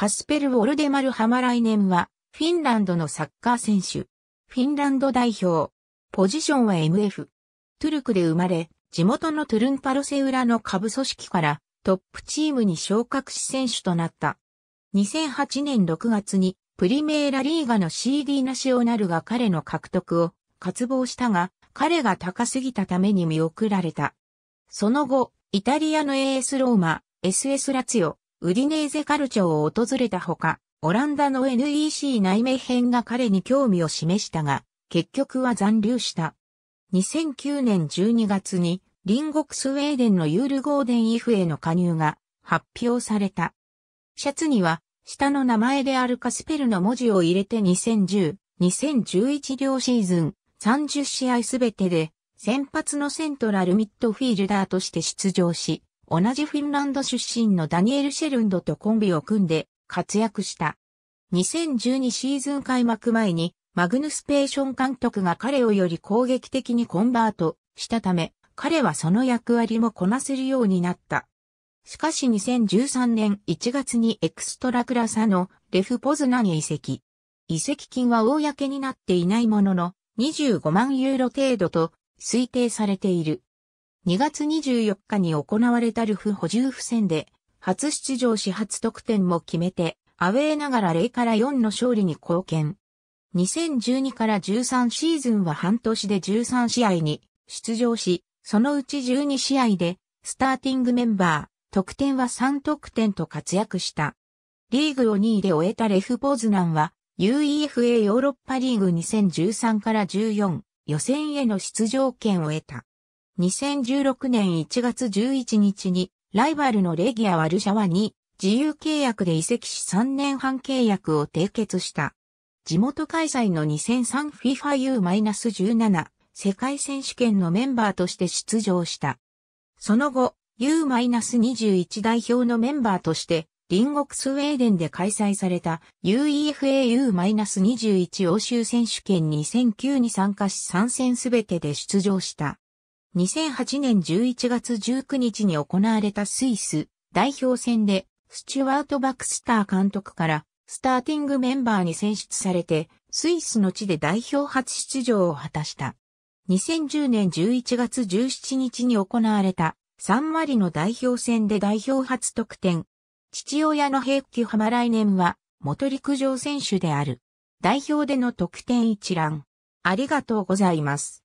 カスペル・ウォルデマル・ハマライネンは、フィンランドのサッカー選手。フィンランド代表。ポジションは MF。トゥルクで生まれ、地元のトゥルンパロセウラの下部組織からトップチームに昇格し選手となった。2008年6月にプリメーラリーガの CD ナショナルが彼の獲得を渇望したが、彼が高すぎたために見送られた。その後、イタリアの AS ローマ、SS ラツヨ、ウディネーゼカルチョを訪れたほか、オランダの NEC 内名編が彼に興味を示したが、結局は残留した。2009年12月に、隣国スウェーデンのユールゴーデンイフへの加入が発表された。シャツには、下の名前であるカスペルの文字を入れて2010、2011両シーズン30試合すべてで先発のセントラルミッドフィールダーとして出場し、同じフィンランド出身のダニエル・シェルンドとコンビを組んで活躍した。2012シーズン開幕前にマグヌスペーション監督が彼をより攻撃的にコンバートしたため、彼はその役割もこなせるようになった。しかし2013年1月にエクストラクラサのレフポズナに移籍。移籍金は公になっていないものの25万ユーロ程度と推定されている。2月24日に行われたルフ補充付戦で、初出場し初得点も決めて、アウェーながら0から4の勝利に貢献。2012から13シーズンは半年で13試合に出場し、そのうち12試合でスターティングメンバー、得点は3得点と活躍した。リーグを2位で終えたレフポーズナンは UEFA ヨーロッパリーグ2013から14予選への出場権を得た。2016年1月11日に、ライバルのレギア・ワルシャワに、自由契約で移籍し3年半契約を締結した。地元開催の 2003FIFAU-17 世界選手権のメンバーとして出場した。その後、U-21 代表のメンバーとして、隣国スウェーデンで開催された UEFAU-21 欧州選手権2009に参加し参戦すべてで出場した。2008年11月19日に行われたスイス代表戦で、スチュワート・バックスター監督からスターティングメンバーに選出されて、スイスの地で代表初出場を果たした。2010年11月17日に行われた3割の代表戦で代表初得点。父親の平気浜来年は元陸上選手である。代表での得点一覧。ありがとうございます。